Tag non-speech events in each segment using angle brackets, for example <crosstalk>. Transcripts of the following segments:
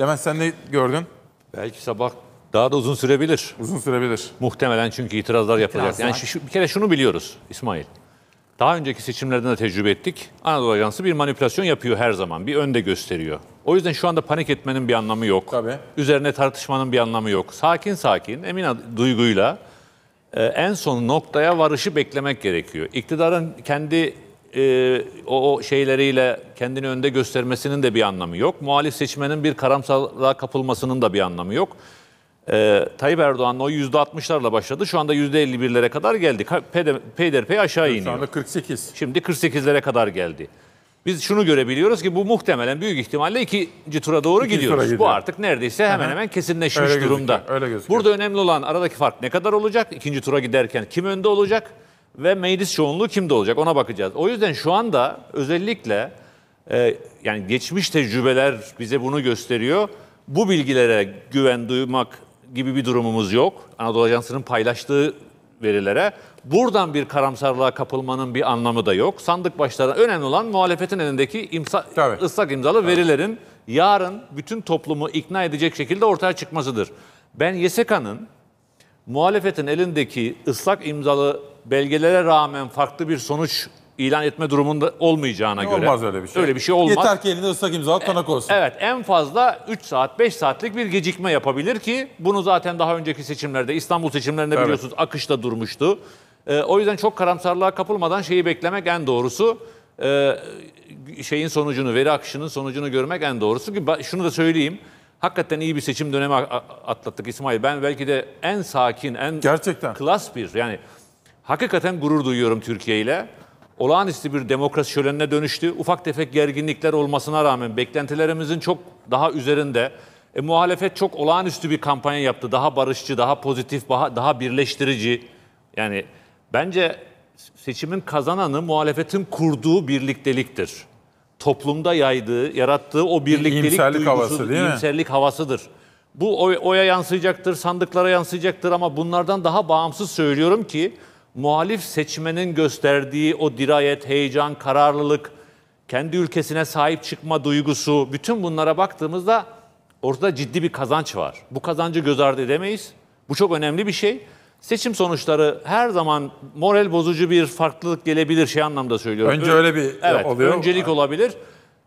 Levent sen ne gördün? Belki sabah daha da uzun sürebilir. Uzun sürebilir. Muhtemelen çünkü itirazlar yapılacak. İtirazlar. Yani şu, bir kere şunu biliyoruz İsmail. Daha önceki seçimlerden de tecrübe ettik. Anadolu Ajansı bir manipülasyon yapıyor her zaman. Bir önde gösteriyor. O yüzden şu anda panik etmenin bir anlamı yok. Tabii. Üzerine tartışmanın bir anlamı yok. Sakin sakin, emin duyguyla e, en son noktaya varışı beklemek gerekiyor. İktidarın kendi e, o, o şeyleriyle kendini önde göstermesinin de bir anlamı yok. Muhalif seçmenin bir karamsarlığa kapılmasının da bir anlamı yok. E, Tayyip Erdoğan'ın o %60'larla başladı. Şu anda %51'lere kadar geldik. Peyder, peyderpey aşağı iniyor. Şu anda 48. Şimdi 48'lere kadar geldi. Biz şunu görebiliyoruz ki bu muhtemelen büyük ihtimalle ikinci tura doğru ikinci gidiyoruz. Tura bu artık neredeyse hemen hemen kesinleşmiş öyle durumda. Gözüküyor, öyle gözüküyor. Burada önemli olan aradaki fark ne kadar olacak? İkinci tura giderken kim önde olacak? ve meclis çoğunluğu kimde olacak ona bakacağız. O yüzden şu anda özellikle e, yani geçmiş tecrübeler bize bunu gösteriyor. Bu bilgilere güven duymak gibi bir durumumuz yok. Anadolu Ajansı'nın paylaştığı verilere. Buradan bir karamsarlığa kapılmanın bir anlamı da yok. Sandık başlarına önemli olan muhalefetin elindeki imsa, Tabii. ıslak imzalı Tabii. verilerin yarın bütün toplumu ikna edecek şekilde ortaya çıkmasıdır. Ben YSK'nın muhalefetin elindeki ıslak imzalı belgelere rağmen farklı bir sonuç ilan etme durumunda olmayacağına olmaz göre. Olmaz öyle bir şey. Öyle bir şey olmaz. Yeter ki elinde ıslak imza kanak e, olsun. Evet en fazla 3 saat 5 saatlik bir gecikme yapabilir ki bunu zaten daha önceki seçimlerde İstanbul seçimlerinde evet. biliyorsunuz akışta durmuştu. Ee, o yüzden çok karamsarlığa kapılmadan şeyi beklemek en doğrusu. Ee, şeyin sonucunu, veri akışının sonucunu görmek en doğrusu. Ki şunu da söyleyeyim. Hakikaten iyi bir seçim dönemi atlattık İsmail. Ben belki de en sakin, en Gerçekten. klas bir yani hakikaten gurur duyuyorum Türkiye ile. Olağanüstü bir demokrasi şölenine dönüştü. Ufak tefek gerginlikler olmasına rağmen beklentilerimizin çok daha üzerinde. E, muhalefet çok olağanüstü bir kampanya yaptı. Daha barışçı, daha pozitif, daha, birleştirici. Yani bence seçimin kazananı muhalefetin kurduğu birlikteliktir. Toplumda yaydığı, yarattığı o birliktelik İmserlik duygusu, havası, değil mi? imserlik havasıdır. Bu oya yansıyacaktır, sandıklara yansıyacaktır ama bunlardan daha bağımsız söylüyorum ki muhalif seçmenin gösterdiği o dirayet, heyecan, kararlılık, kendi ülkesine sahip çıkma duygusu, bütün bunlara baktığımızda ortada ciddi bir kazanç var. Bu kazancı göz ardı edemeyiz. Bu çok önemli bir şey. Seçim sonuçları her zaman moral bozucu bir farklılık gelebilir şey anlamda söylüyorum. Önce öyle bir evet, oluyor. Öncelik olabilir.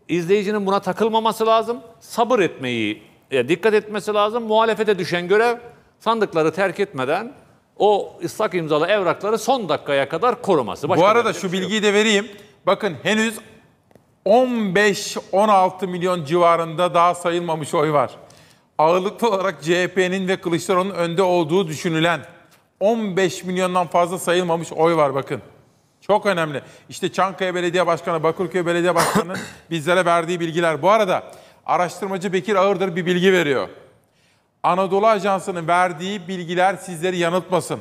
İzleyicinin buna takılmaması lazım. Sabır etmeyi e, dikkat etmesi lazım. Muhalefete düşen görev sandıkları terk etmeden o ıslak imzalı evrakları son dakikaya kadar koruması. Başka Bu arada şu şey bilgiyi de vereyim. Bakın henüz 15-16 milyon civarında daha sayılmamış oy var. Ağırlıklı olarak CHP'nin ve Kılıçdaroğlu'nun önde olduğu düşünülen 15 milyondan fazla sayılmamış oy var bakın. Çok önemli. İşte Çankaya Belediye Başkanı, Bakırköy Belediye Başkanı'nın <coughs> bizlere verdiği bilgiler. Bu arada araştırmacı Bekir Ağırdır bir bilgi veriyor. Anadolu Ajansı'nın verdiği bilgiler sizleri yanıltmasın.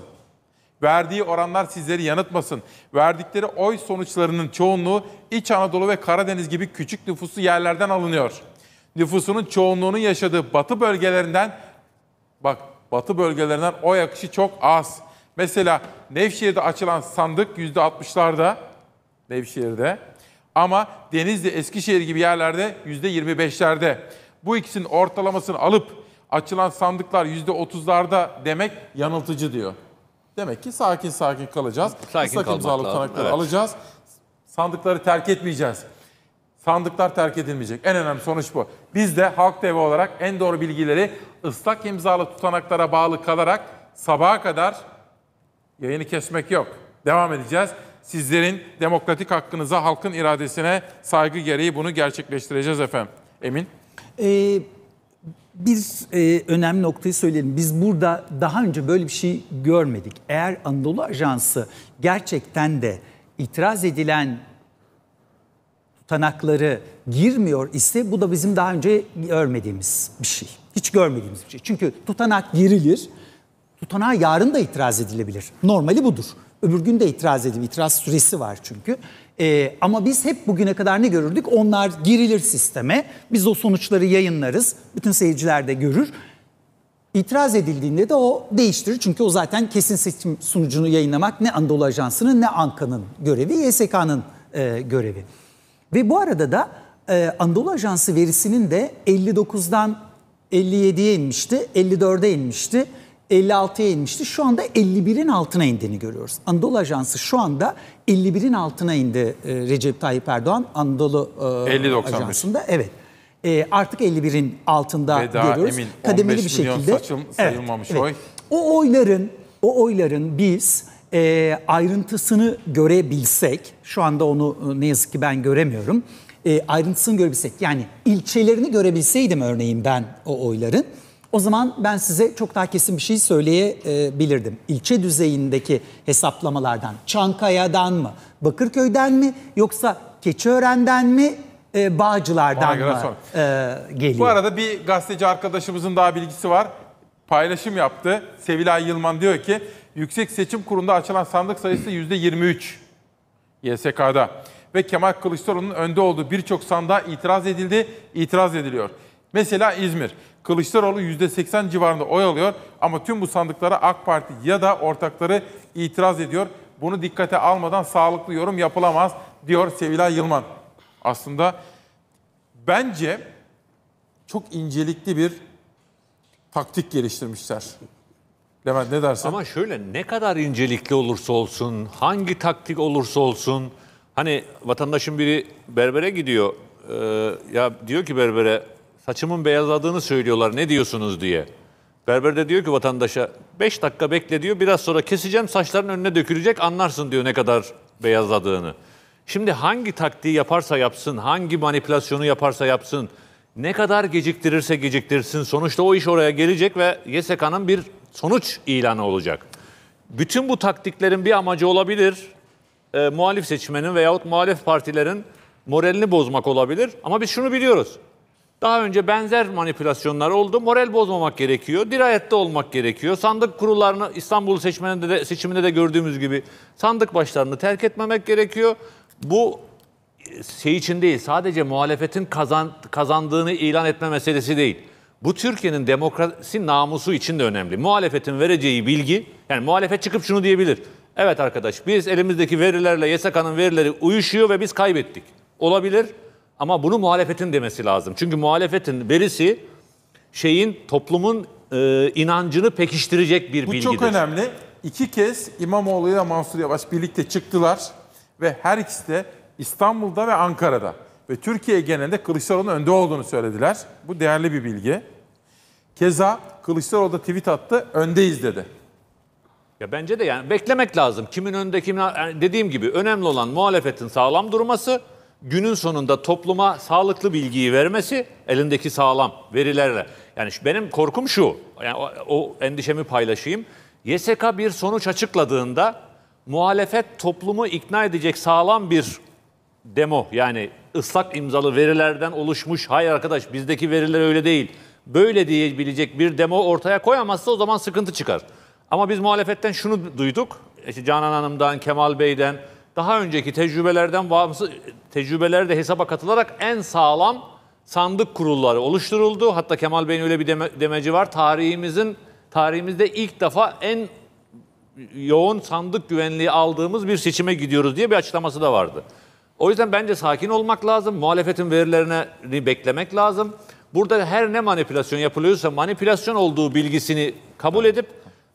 Verdiği oranlar sizleri yanıltmasın. Verdikleri oy sonuçlarının çoğunluğu İç Anadolu ve Karadeniz gibi küçük nüfuslu yerlerden alınıyor. Nüfusunun çoğunluğunun yaşadığı batı bölgelerinden, bak batı bölgelerinden oy akışı çok az. Mesela Nevşehir'de açılan sandık %60'larda, Nevşehir'de ama Denizli, Eskişehir gibi yerlerde %25'lerde. Bu ikisinin ortalamasını alıp açılan sandıklar %30'larda demek yanıltıcı diyor. Demek ki sakin sakin kalacağız. Sakin Islak imzalı tanıkları evet. alacağız. Sandıkları terk etmeyeceğiz. Sandıklar terk edilmeyecek. En önemli sonuç bu. Biz de Halk TV olarak en doğru bilgileri ıslak imzalı tutanaklara bağlı kalarak sabaha kadar yayını kesmek yok. Devam edeceğiz. Sizlerin demokratik hakkınıza, halkın iradesine saygı gereği bunu gerçekleştireceğiz efendim. Emin? Ee, bir e, önemli noktayı söyleyelim. Biz burada daha önce böyle bir şey görmedik. Eğer Anadolu Ajansı gerçekten de itiraz edilen tutanakları girmiyor ise bu da bizim daha önce görmediğimiz bir şey. Hiç görmediğimiz bir şey. Çünkü tutanak girilir. Tutanağa yarın da itiraz edilebilir. Normali budur. Öbür gün de itiraz edip İtiraz süresi var çünkü. Ee, ama biz hep bugüne kadar ne görürdük? Onlar girilir sisteme. Biz o sonuçları yayınlarız. Bütün seyirciler de görür. İtiraz edildiğinde de o değiştirir. Çünkü o zaten kesin seçim sunucunu yayınlamak ne Anadolu Ajansı'nın ne ANKA'nın görevi, YSK'nın e, görevi. Ve bu arada da e, Anadolu Ajansı verisinin de 59'dan 57'ye inmişti, 54'e inmişti. 56'ya inmişti. Şu anda 51'in altına indiğini görüyoruz. Anadolu Ajansı şu anda 51'in altına indi e, Recep Tayyip Erdoğan Anadolu 50 e, Ajansı'nda. Evet. E, artık 51'in altında Veda, görüyoruz. Emin, Kademeli bir şekilde. Saçım, sayılmamış evet, oy. Evet. O oyların o oyların biz e, ayrıntısını görebilsek, şu anda onu e, ne yazık ki ben göremiyorum, e, ayrıntısını görebilsek, yani ilçelerini görebilseydim örneğin ben o oyların, o zaman ben size çok daha kesin bir şey söyleyebilirdim. İlçe düzeyindeki hesaplamalardan, Çankaya'dan mı, Bakırköy'den mi yoksa Keçiören'den mi, e, Bağcılar'dan mı e, geliyor? Bu arada bir gazeteci arkadaşımızın daha bilgisi var. Paylaşım yaptı. Sevilay Yılman diyor ki, Yüksek Seçim Kurulu'nda açılan sandık sayısı %23 YSK'da ve Kemal Kılıçdaroğlu'nun önde olduğu birçok sandığa itiraz edildi, itiraz ediliyor. Mesela İzmir. Kılıçdaroğlu %80 civarında oy alıyor ama tüm bu sandıklara AK Parti ya da ortakları itiraz ediyor. Bunu dikkate almadan sağlıklı yorum yapılamaz diyor Sevilay Yılman. Aslında bence çok incelikli bir taktik geliştirmişler. Levent ne dersin? Ama şöyle ne kadar incelikli olursa olsun, hangi taktik olursa olsun hani vatandaşın biri berbere gidiyor. Ee, ya diyor ki berbere Saçımın beyazladığını söylüyorlar ne diyorsunuz diye. Berber de diyor ki vatandaşa 5 dakika bekle diyor biraz sonra keseceğim saçların önüne dökülecek anlarsın diyor ne kadar beyazladığını. Şimdi hangi taktiği yaparsa yapsın, hangi manipülasyonu yaparsa yapsın, ne kadar geciktirirse geciktirsin sonuçta o iş oraya gelecek ve YSK'nın bir sonuç ilanı olacak. Bütün bu taktiklerin bir amacı olabilir. E, muhalif seçmenin veyahut muhalif partilerin moralini bozmak olabilir. Ama biz şunu biliyoruz. Daha önce benzer manipülasyonlar oldu. Moral bozmamak gerekiyor. Dirayette olmak gerekiyor. Sandık kurullarını İstanbul seçmeninde de, seçiminde de gördüğümüz gibi sandık başlarını terk etmemek gerekiyor. Bu e, şey için değil, sadece muhalefetin kazan, kazandığını ilan etme meselesi değil. Bu Türkiye'nin demokrasi namusu için de önemli. Muhalefetin vereceği bilgi, yani muhalefet çıkıp şunu diyebilir. Evet arkadaş, biz elimizdeki verilerle YSK'nın verileri uyuşuyor ve biz kaybettik. Olabilir. Ama bunu muhalefetin demesi lazım. Çünkü muhalefetin verisi şeyin toplumun e, inancını pekiştirecek bir Bu bilgidir. Bu çok önemli. İki kez İmamoğlu ile Mansur Yavaş birlikte çıktılar ve her ikisi de İstanbul'da ve Ankara'da ve Türkiye genelinde Kılıçdaroğlu'nun önde olduğunu söylediler. Bu değerli bir bilgi. Keza Kılıçdaroğlu da tweet attı, öndeyiz dedi. Ya bence de yani beklemek lazım. Kimin önde kimin yani dediğim gibi önemli olan muhalefetin sağlam durması, günün sonunda topluma sağlıklı bilgiyi vermesi elindeki sağlam verilerle. Yani benim korkum şu, yani o, o endişemi paylaşayım. YSK bir sonuç açıkladığında muhalefet toplumu ikna edecek sağlam bir demo yani ıslak imzalı verilerden oluşmuş hayır arkadaş bizdeki veriler öyle değil böyle diyebilecek bir demo ortaya koyamazsa o zaman sıkıntı çıkar. Ama biz muhalefetten şunu duyduk. İşte Canan Hanım'dan, Kemal Bey'den, daha önceki tecrübelerden bağımsız tecrübeler de hesaba katılarak en sağlam sandık kurulları oluşturuldu. Hatta Kemal Bey'in öyle bir demeci var. Tarihimizin tarihimizde ilk defa en yoğun sandık güvenliği aldığımız bir seçime gidiyoruz diye bir açıklaması da vardı. O yüzden bence sakin olmak lazım. Muhalefetin verilerini beklemek lazım. Burada her ne manipülasyon yapılıyorsa manipülasyon olduğu bilgisini kabul edip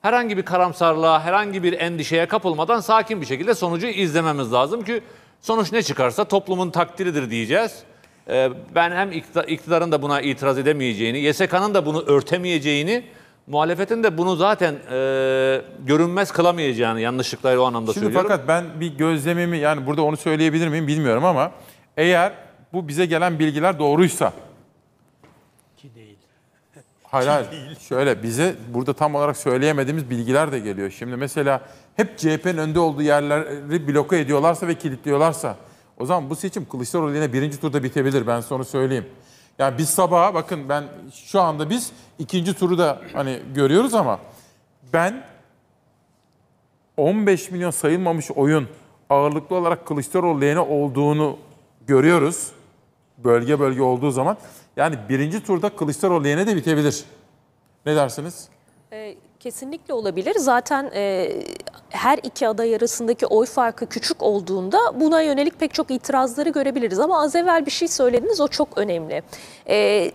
herhangi bir karamsarlığa, herhangi bir endişeye kapılmadan sakin bir şekilde sonucu izlememiz lazım ki sonuç ne çıkarsa toplumun takdiridir diyeceğiz. Ee, ben hem iktidarın da buna itiraz edemeyeceğini, YSK'nın da bunu örtemeyeceğini, muhalefetin de bunu zaten e, görünmez kılamayacağını yanlışlıkları o anlamda Şimdi söylüyorum. Fakat ben bir gözlemimi yani burada onu söyleyebilir miyim bilmiyorum ama eğer bu bize gelen bilgiler doğruysa ki değil Hayır, hayır. Şöyle bize burada tam olarak söyleyemediğimiz bilgiler de geliyor. Şimdi mesela hep CHP'nin önde olduğu yerleri bloke ediyorlarsa ve kilitliyorlarsa o zaman bu seçim Kılıçdaroğlu yine birinci turda bitebilir ben sonra söyleyeyim. Yani biz sabaha bakın ben şu anda biz ikinci turu da hani görüyoruz ama ben 15 milyon sayılmamış oyun ağırlıklı olarak Kılıçdaroğlu lehine olduğunu görüyoruz. Bölge bölge olduğu zaman. Yani birinci turda Kılıçdaroğlu yerine de bitebilir. Ne dersiniz? E, kesinlikle olabilir. Zaten e, her iki aday arasındaki oy farkı küçük olduğunda buna yönelik pek çok itirazları görebiliriz. Ama az evvel bir şey söylediniz o çok önemli. E,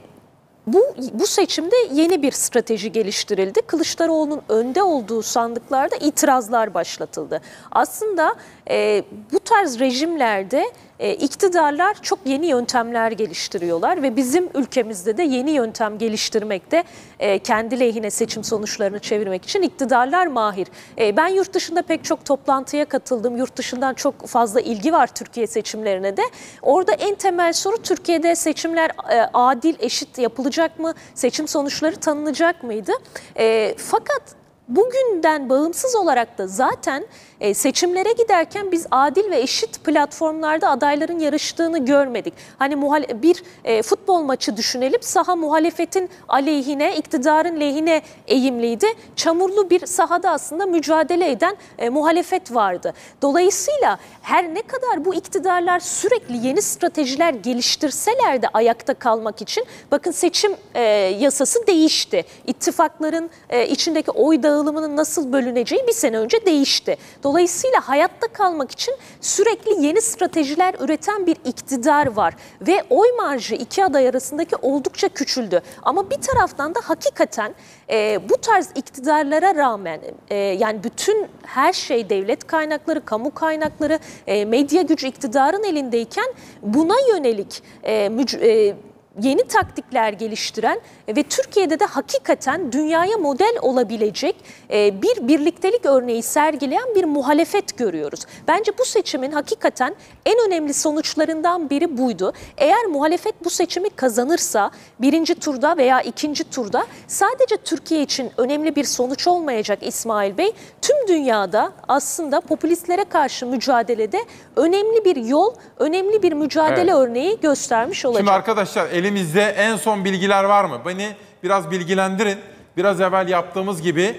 bu, bu seçimde yeni bir strateji geliştirildi. Kılıçdaroğlu'nun önde olduğu sandıklarda itirazlar başlatıldı. Aslında e, bu tarz rejimlerde e, iktidarlar çok yeni yöntemler geliştiriyorlar ve bizim ülkemizde de yeni yöntem geliştirmekte e, kendi lehine seçim sonuçlarını çevirmek için iktidarlar mahir. E, ben yurt dışında pek çok toplantıya katıldım. Yurt dışından çok fazla ilgi var Türkiye seçimlerine de. Orada en temel soru Türkiye'de seçimler e, adil, eşit yapılacak mı? Seçim sonuçları tanınacak mıydı? E, fakat bugünden bağımsız olarak da zaten e, seçimlere giderken biz adil ve eşit platformlarda adayların yarıştığını görmedik. Hani bir e, futbol maçı düşünelim. Saha muhalefetin aleyhine, iktidarın lehine eğimliydi. Çamurlu bir sahada aslında mücadele eden e, muhalefet vardı. Dolayısıyla her ne kadar bu iktidarlar sürekli yeni stratejiler geliştirseler de ayakta kalmak için bakın seçim e, yasası değişti. İttifakların içindeki oy dağılımı dağılımının nasıl bölüneceği bir sene önce değişti. Dolayısıyla hayatta kalmak için sürekli yeni stratejiler üreten bir iktidar var ve oy marjı iki aday arasındaki oldukça küçüldü. Ama bir taraftan da hakikaten e, bu tarz iktidarlara rağmen e, yani bütün her şey devlet kaynakları, kamu kaynakları, e, medya gücü iktidarın elindeyken buna yönelik e, müc- e, yeni taktikler geliştiren e, ve Türkiye'de de hakikaten dünyaya model olabilecek e, bir birliktelik örneği sergileyen bir muhalefet görüyoruz. Bence bu seçimin hakikaten en önemli sonuçlarından biri buydu. Eğer muhalefet bu seçimi kazanırsa birinci turda veya ikinci turda sadece Türkiye için önemli bir sonuç olmayacak İsmail Bey tüm dünyada aslında popülistlere karşı mücadelede önemli bir yol, önemli bir mücadele evet. örneği göstermiş olacak. Şimdi arkadaşlar elimizde en son bilgiler var mı? Beni biraz bilgilendirin. Biraz evvel yaptığımız gibi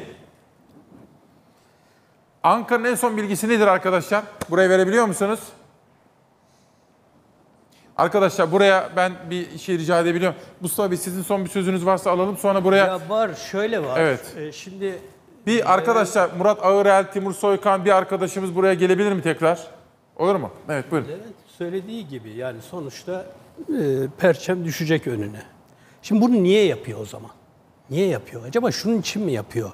Ankara'nın en son bilgisi nedir arkadaşlar? Buraya verebiliyor musunuz? Arkadaşlar buraya ben bir şey rica edebiliyorum. Mustafa Bey sizin son bir sözünüz varsa alalım sonra buraya... Ya var şöyle var. Evet. E, şimdi bir ee, arkadaşlar Murat Ağırel, Timur Soykan bir arkadaşımız buraya gelebilir mi tekrar? Olur mu? Evet buyurun. Evet, söylediği gibi yani sonuçta e, perçem düşecek önüne. Şimdi bunu niye yapıyor o zaman? Niye yapıyor? Acaba şunun için mi yapıyor?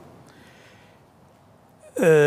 Ee,